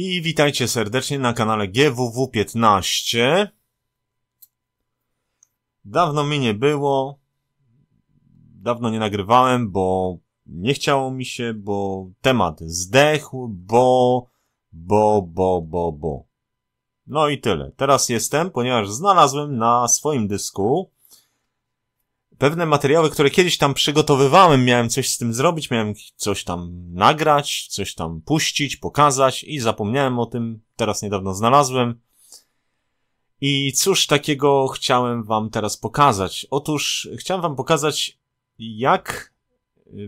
I witajcie serdecznie na kanale GWW15. Dawno mi nie było. Dawno nie nagrywałem, bo nie chciało mi się, bo temat zdechł, bo, bo, bo, bo, bo. No i tyle. Teraz jestem, ponieważ znalazłem na swoim dysku pewne materiały, które kiedyś tam przygotowywałem, miałem coś z tym zrobić, miałem coś tam nagrać, coś tam puścić, pokazać i zapomniałem o tym, teraz niedawno znalazłem. I cóż takiego chciałem wam teraz pokazać? Otóż chciałem wam pokazać, jak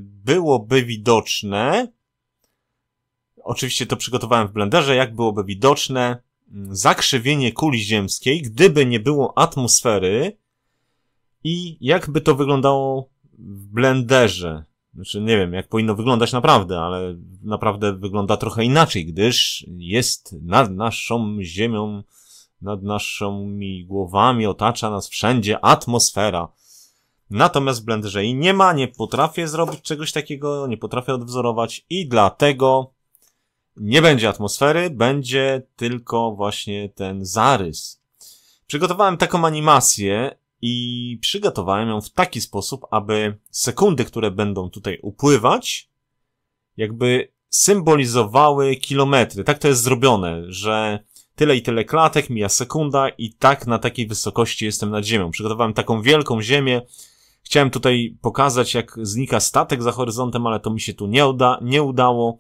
byłoby widoczne, oczywiście to przygotowałem w blenderze, jak byłoby widoczne zakrzywienie kuli ziemskiej, gdyby nie było atmosfery, i jakby to wyglądało w blenderze. Znaczy, nie wiem, jak powinno wyglądać naprawdę, ale naprawdę wygląda trochę inaczej, gdyż jest nad naszą ziemią, nad naszymi głowami, otacza nas wszędzie atmosfera. Natomiast w blenderze i nie ma, nie potrafię zrobić czegoś takiego, nie potrafię odwzorować i dlatego nie będzie atmosfery, będzie tylko właśnie ten zarys. Przygotowałem taką animację, i przygotowałem ją w taki sposób, aby sekundy, które będą tutaj upływać, jakby symbolizowały kilometry. Tak to jest zrobione, że tyle i tyle klatek, mija sekunda i tak na takiej wysokości jestem nad ziemią. Przygotowałem taką wielką ziemię. Chciałem tutaj pokazać, jak znika statek za horyzontem, ale to mi się tu nie, uda, nie udało.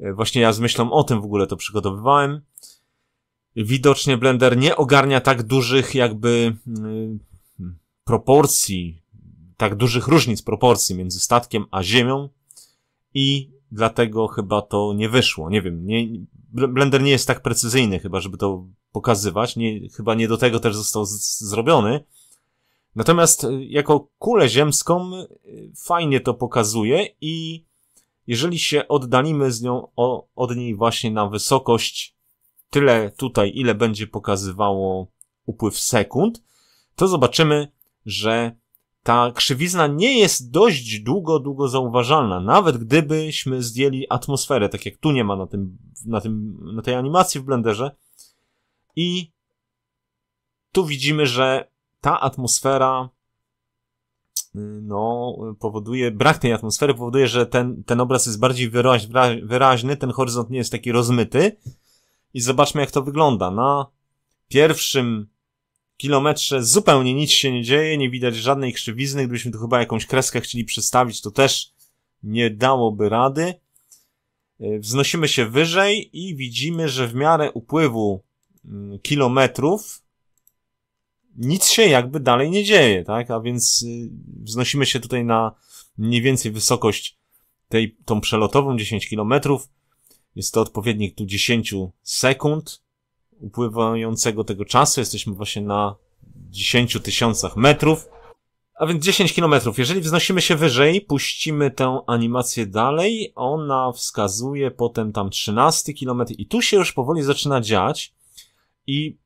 E, właśnie ja z myślą o tym w ogóle to przygotowywałem. Widocznie Blender nie ogarnia tak dużych jakby mm, proporcji, tak dużych różnic proporcji między statkiem a ziemią i dlatego chyba to nie wyszło. Nie wiem, nie, Blender nie jest tak precyzyjny chyba, żeby to pokazywać. Nie, chyba nie do tego też został z, zrobiony. Natomiast y, jako kulę ziemską y, fajnie to pokazuje i jeżeli się oddalimy z nią o, od niej właśnie na wysokość tyle tutaj, ile będzie pokazywało upływ sekund, to zobaczymy, że ta krzywizna nie jest dość długo, długo zauważalna. Nawet gdybyśmy zdjęli atmosferę, tak jak tu nie ma na tym, na tym, na tej animacji w blenderze. I tu widzimy, że ta atmosfera, no, powoduje, brak tej atmosfery powoduje, że ten, ten obraz jest bardziej wyraźny, ten horyzont nie jest taki rozmyty. I zobaczmy, jak to wygląda. Na pierwszym kilometrze zupełnie nic się nie dzieje, nie widać żadnej krzywizny. Gdybyśmy tu chyba jakąś kreskę chcieli przestawić, to też nie dałoby rady. E, wznosimy się wyżej i widzimy, że w miarę upływu mm, kilometrów nic się jakby dalej nie dzieje, tak? A więc y, wznosimy się tutaj na mniej więcej wysokość tej, tą przelotową 10 kilometrów. Jest to odpowiednik tu 10 sekund upływającego tego czasu. Jesteśmy właśnie na 10 tysiącach metrów. A więc 10 kilometrów. Jeżeli wznosimy się wyżej, puścimy tę animację dalej, ona wskazuje potem tam 13 kilometr i tu się już powoli zaczyna dziać. I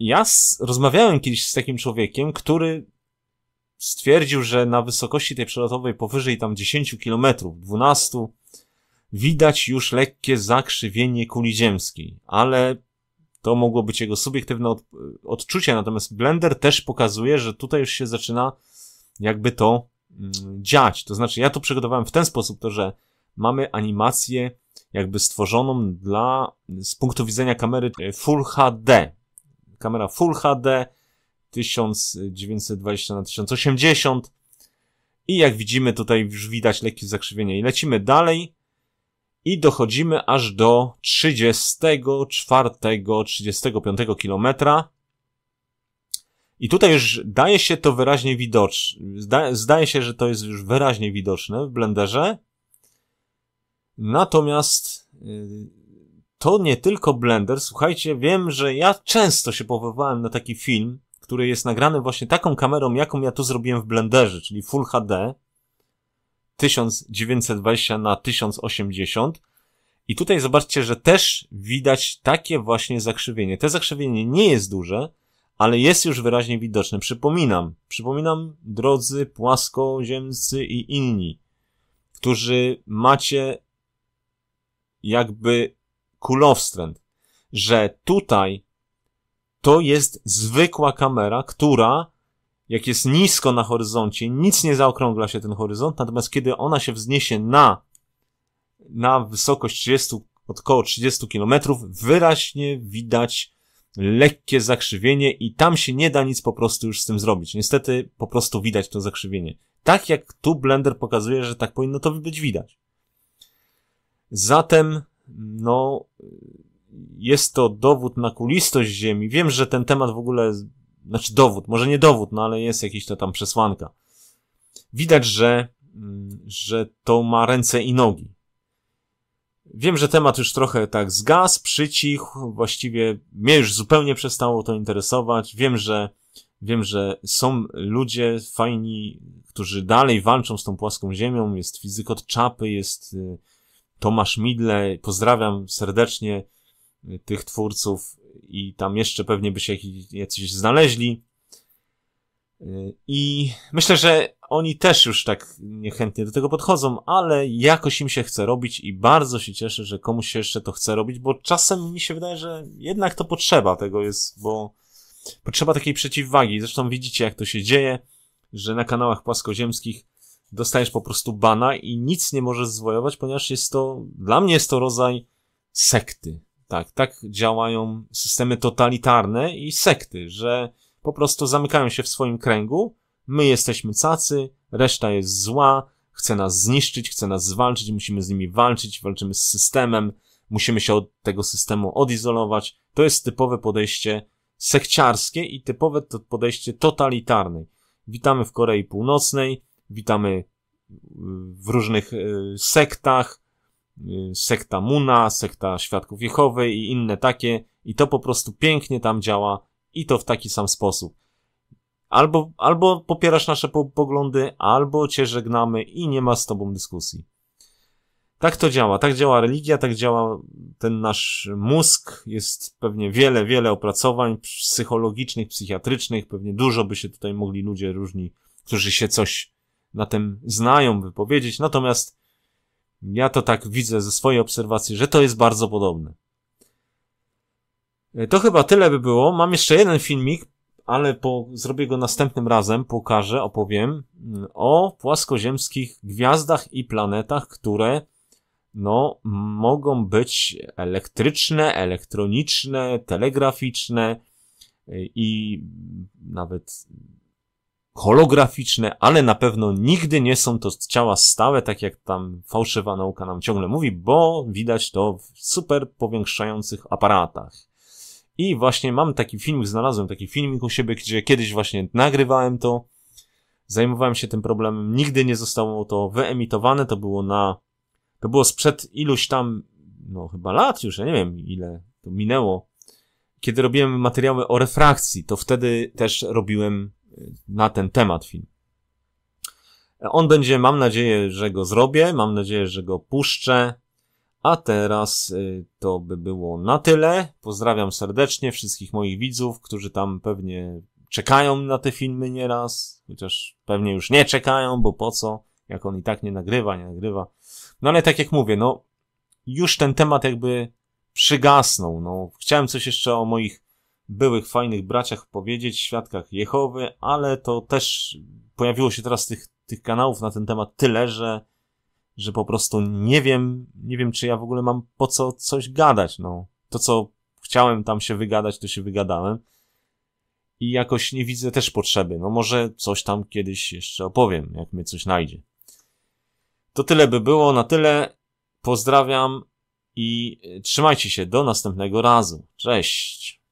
ja z, rozmawiałem kiedyś z takim człowiekiem, który stwierdził, że na wysokości tej przelotowej powyżej tam 10 kilometrów, 12, widać już lekkie zakrzywienie kuli ziemskiej, ale to mogło być jego subiektywne od, odczucie, natomiast Blender też pokazuje, że tutaj już się zaczyna jakby to mm, dziać. To znaczy, ja to przygotowałem w ten sposób, to że mamy animację jakby stworzoną dla, z punktu widzenia kamery e, Full HD. Kamera Full HD 1920 na 1080 i jak widzimy tutaj już widać lekkie zakrzywienie i lecimy dalej i dochodzimy aż do 34, 35 kilometra. I tutaj już daje się to wyraźnie widoczne. zdaje się, że to jest już wyraźnie widoczne w blenderze. Natomiast y, to nie tylko blender. Słuchajcie, wiem, że ja często się powoływałem na taki film, który jest nagrany właśnie taką kamerą, jaką ja tu zrobiłem w blenderze, czyli Full HD. 1920 na 1080. I tutaj zobaczcie, że też widać takie właśnie zakrzywienie. Te zakrzywienie nie jest duże, ale jest już wyraźnie widoczne. Przypominam, przypominam drodzy płaskoziemcy i inni, którzy macie jakby kulowstręt, że tutaj to jest zwykła kamera, która jak jest nisko na horyzoncie, nic nie zaokrągla się ten horyzont, natomiast kiedy ona się wzniesie na, na wysokość 30, około 30 kilometrów, wyraźnie widać lekkie zakrzywienie i tam się nie da nic po prostu już z tym zrobić. Niestety po prostu widać to zakrzywienie. Tak jak tu Blender pokazuje, że tak powinno to być widać. Zatem, no, jest to dowód na kulistość Ziemi. Wiem, że ten temat w ogóle znaczy dowód, może nie dowód, no ale jest jakiś to tam przesłanka. Widać, że, mm, że to ma ręce i nogi. Wiem, że temat już trochę tak zgasł, przycichł, właściwie mnie już zupełnie przestało to interesować. Wiem, że, wiem, że są ludzie fajni, którzy dalej walczą z tą płaską ziemią. Jest fizyk od czapy, jest y, Tomasz Midle. Pozdrawiam serdecznie y, tych twórców i tam jeszcze pewnie by się jacyś znaleźli. Y, I myślę, że oni też już tak niechętnie do tego podchodzą, ale jakoś im się chce robić i bardzo się cieszę, że komuś się jeszcze to chce robić, bo czasem mi się wydaje, że jednak to potrzeba tego jest, bo potrzeba takiej przeciwwagi. Zresztą widzicie, jak to się dzieje, że na kanałach płaskoziemskich dostajesz po prostu bana i nic nie możesz zwojować, ponieważ jest to, dla mnie jest to rodzaj sekty. Tak, tak działają systemy totalitarne i sekty, że po prostu zamykają się w swoim kręgu, my jesteśmy cacy, reszta jest zła, chce nas zniszczyć, chce nas zwalczyć, musimy z nimi walczyć, walczymy z systemem, musimy się od tego systemu odizolować. To jest typowe podejście sekciarskie i typowe to podejście totalitarne. Witamy w Korei Północnej, witamy w różnych y, sektach, Y, sekta Muna, sekta Świadków Jehowy i inne takie i to po prostu pięknie tam działa i to w taki sam sposób. Albo, albo popierasz nasze po poglądy, albo cię żegnamy i nie ma z tobą dyskusji. Tak to działa, tak działa religia, tak działa ten nasz mózg. Jest pewnie wiele, wiele opracowań psychologicznych, psychiatrycznych, pewnie dużo by się tutaj mogli ludzie różni, którzy się coś na tym znają, wypowiedzieć. Natomiast ja to tak widzę ze swojej obserwacji, że to jest bardzo podobne. E, to chyba tyle by było. Mam jeszcze jeden filmik, ale po, zrobię go następnym razem, pokażę, opowiem mm, o płaskoziemskich gwiazdach i planetach, które no, mogą być elektryczne, elektroniczne, telegraficzne e, i nawet holograficzne, ale na pewno nigdy nie są to ciała stałe, tak jak tam fałszywa nauka nam ciągle mówi, bo widać to w super powiększających aparatach. I właśnie mam taki filmik, znalazłem taki filmik u siebie, gdzie kiedyś właśnie nagrywałem to, zajmowałem się tym problemem, nigdy nie zostało to wyemitowane, to było na, to było sprzed iluś tam, no chyba lat już, ja nie wiem ile to minęło, kiedy robiłem materiały o refrakcji, to wtedy też robiłem na ten temat film. On będzie, mam nadzieję, że go zrobię, mam nadzieję, że go puszczę. A teraz y, to by było na tyle. Pozdrawiam serdecznie wszystkich moich widzów, którzy tam pewnie czekają na te filmy nieraz, chociaż pewnie już nie czekają, bo po co, jak on i tak nie nagrywa, nie nagrywa. No ale tak jak mówię, no już ten temat jakby przygasnął. No, chciałem coś jeszcze o moich byłych fajnych braciach powiedzieć, świadkach Jehowy, ale to też pojawiło się teraz tych, tych kanałów na ten temat tyle, że, że po prostu nie wiem, nie wiem, czy ja w ogóle mam po co coś gadać. No, to, co chciałem tam się wygadać, to się wygadałem. I jakoś nie widzę też potrzeby. No może coś tam kiedyś jeszcze opowiem, jak mnie coś znajdzie. To tyle by było, na tyle. Pozdrawiam i trzymajcie się do następnego razu. Cześć!